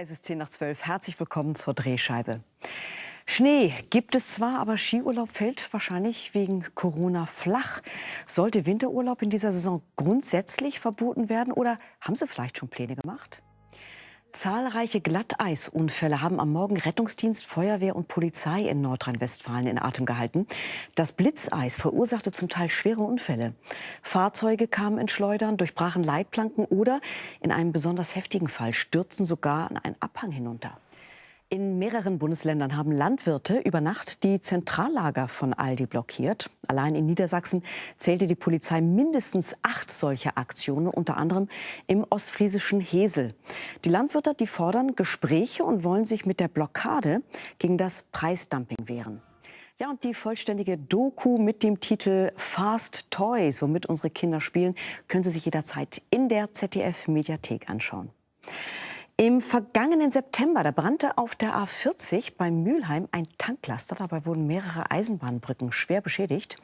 Es ist 10 nach 12. Herzlich willkommen zur Drehscheibe. Schnee gibt es zwar, aber Skiurlaub fällt wahrscheinlich wegen Corona flach. Sollte Winterurlaub in dieser Saison grundsätzlich verboten werden oder haben Sie vielleicht schon Pläne gemacht? Zahlreiche Glatteisunfälle haben am Morgen Rettungsdienst, Feuerwehr und Polizei in Nordrhein-Westfalen in Atem gehalten. Das Blitzeis verursachte zum Teil schwere Unfälle. Fahrzeuge kamen in Schleudern, durchbrachen Leitplanken oder in einem besonders heftigen Fall stürzten sogar an einen Abhang hinunter. In mehreren Bundesländern haben Landwirte über Nacht die Zentrallager von Aldi blockiert. Allein in Niedersachsen zählte die Polizei mindestens acht solcher Aktionen, unter anderem im ostfriesischen Hesel. Die Landwirte, die fordern Gespräche und wollen sich mit der Blockade gegen das Preisdumping wehren. Ja, und die vollständige Doku mit dem Titel Fast Toys, womit unsere Kinder spielen, können Sie sich jederzeit in der ZDF-Mediathek anschauen. Im vergangenen September, da brannte auf der A40 bei Mülheim ein Tanklaster. Dabei wurden mehrere Eisenbahnbrücken schwer beschädigt.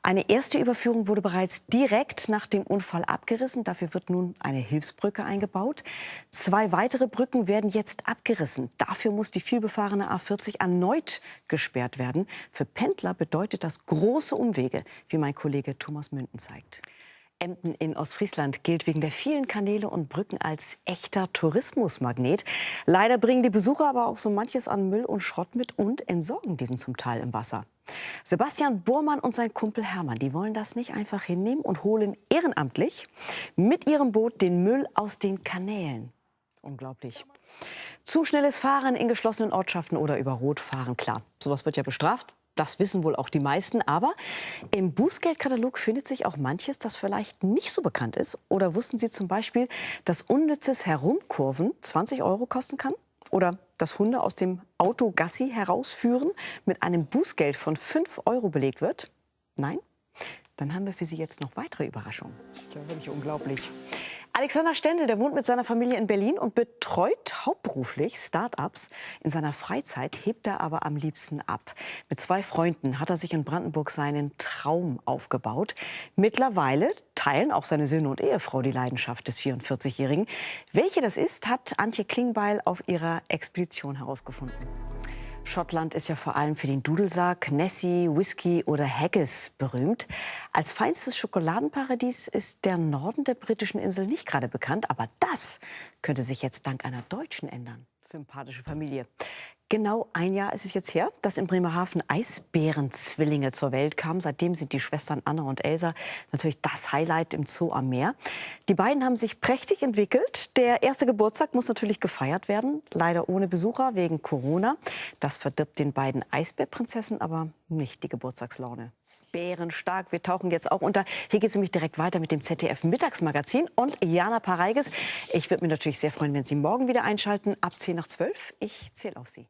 Eine erste Überführung wurde bereits direkt nach dem Unfall abgerissen. Dafür wird nun eine Hilfsbrücke eingebaut. Zwei weitere Brücken werden jetzt abgerissen. Dafür muss die vielbefahrene A40 erneut gesperrt werden. Für Pendler bedeutet das große Umwege, wie mein Kollege Thomas Münden zeigt. Emden in Ostfriesland gilt wegen der vielen Kanäle und Brücken als echter Tourismusmagnet. Leider bringen die Besucher aber auch so manches an Müll und Schrott mit und entsorgen diesen zum Teil im Wasser. Sebastian Bormann und sein Kumpel Hermann, die wollen das nicht einfach hinnehmen und holen ehrenamtlich mit ihrem Boot den Müll aus den Kanälen. Unglaublich. Zu schnelles Fahren in geschlossenen Ortschaften oder über Rot fahren, klar. Sowas wird ja bestraft. Das wissen wohl auch die meisten. Aber im Bußgeldkatalog findet sich auch manches, das vielleicht nicht so bekannt ist. Oder wussten Sie zum Beispiel, dass unnützes Herumkurven 20 Euro kosten kann? Oder dass Hunde aus dem Auto Gassi herausführen mit einem Bußgeld von 5 Euro belegt wird? Nein? Dann haben wir für Sie jetzt noch weitere Überraschungen. Das ist ja wirklich unglaublich. Alexander Stendel, der wohnt mit seiner Familie in Berlin und betreut hauptberuflich Start-ups. In seiner Freizeit hebt er aber am liebsten ab. Mit zwei Freunden hat er sich in Brandenburg seinen Traum aufgebaut. Mittlerweile teilen auch seine Söhne und Ehefrau die Leidenschaft des 44-Jährigen. Welche das ist, hat Antje Klingbeil auf ihrer Expedition herausgefunden. Schottland ist ja vor allem für den Dudelsack, Nessie, Whisky oder Haggis berühmt. Als feinstes Schokoladenparadies ist der Norden der britischen Insel nicht gerade bekannt, aber das könnte sich jetzt dank einer Deutschen ändern. Sympathische Familie. Genau ein Jahr ist es jetzt her, dass in Bremerhaven Eisbärenzwillinge zur Welt kamen. Seitdem sind die Schwestern Anna und Elsa natürlich das Highlight im Zoo am Meer. Die beiden haben sich prächtig entwickelt. Der erste Geburtstag muss natürlich gefeiert werden, leider ohne Besucher wegen Corona. Das verdirbt den beiden Eisbärprinzessinnen aber nicht die Geburtstagslaune bärenstark. Wir tauchen jetzt auch unter. Hier geht es nämlich direkt weiter mit dem ZDF Mittagsmagazin und Jana Pareiges. Ich würde mich natürlich sehr freuen, wenn Sie morgen wieder einschalten, ab 10 nach 12. Ich zähle auf Sie.